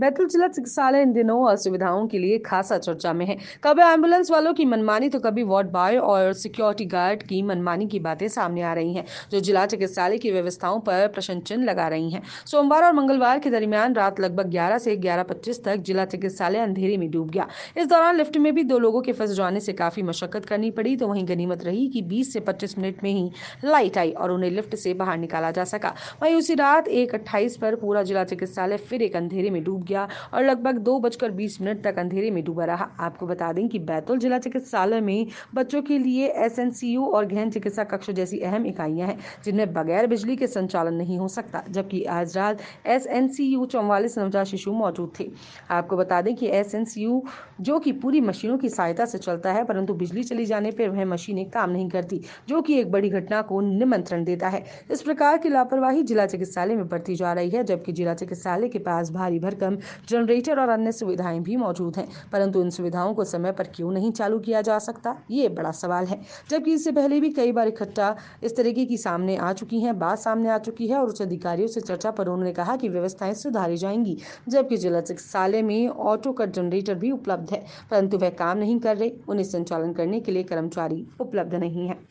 बैतूल जिला चिकित्सालय इन दिनों असुविधाओं के लिए खासा चर्चा में है कभी एम्बुलेंस वालों की मनमानी तो कभी वार्ड बॉय और सिक्योरिटी गार्ड की मनमानी की बातें सामने आ रही हैं जो जिला चिकित्सालय की व्यवस्थाओं पर प्रश्न चिन्ह लगा रही हैं सोमवार और मंगलवार के दरमियान रात लगभग ग्यारह से ग्यारह पच्चीस तक जिला चिकित्सालय अंधेरे में डूब गया इस दौरान लिफ्ट में भी दो लोगों के फंस जाने से काफी मशक्कत करनी पड़ी तो वहीं गनीमत रही कि बीस से पच्चीस मिनट में ही लाइट आई और उन्हें लिफ्ट से बाहर निकाला जा सका वहीं उसी रात एक अट्ठाईस पर पूरा जिला चिकित्सालय फिर एक अंधेरे में डूब गया और लगभग दो बजकर बीस मिनट तक अंधेरे में डूबा रहा आपको बता दें कि बैतूल जिला चिकित्सालय में बच्चों के लिए एस और गहन चिकित्सा कक्ष जैसी अहम इकाइयां हैं जिनमें बगैर बिजली के संचालन नहीं हो सकता जबकि आज रात एस एन सी यू चौवालीस नवजात शिशु मौजूद थे आपको बता दें कि एस एन सी यू जो कि पूरी मशीनों की सहायता से चलता है परंतु बिजली चली जाने पर वह मशीनें काम नहीं करती जो कि एक बड़ी घटना को निमंत्रण देता है इस प्रकार की लापरवाही जिला चिकित्सालय में बरती जा रही है जबकि जिला चिकित्सालय के पास भारी भरकम सिस्टम जनरेटर और अन्य सुविधाएं भी मौजूद हैं परंतु इन सुविधाओं को समय पर क्यों नहीं चालू किया जा सकता ये बड़ा सवाल है जबकि इससे पहले भी कई बार इकट्ठा इस तरीके की सामने आ चुकी है बात सामने आ चुकी है और उच्च अधिकारियों से चर्चा पर उन्होंने कहा कि व्यवस्थाएं सुधारी जाएंगी जबकि जिला चिकित्सालय में ऑटो कट जनरेटर भी उपलब्ध है परंतु वह काम नहीं कर रहे उन्हें संचालन करने के लिए कर्मचारी उपलब्ध नहीं है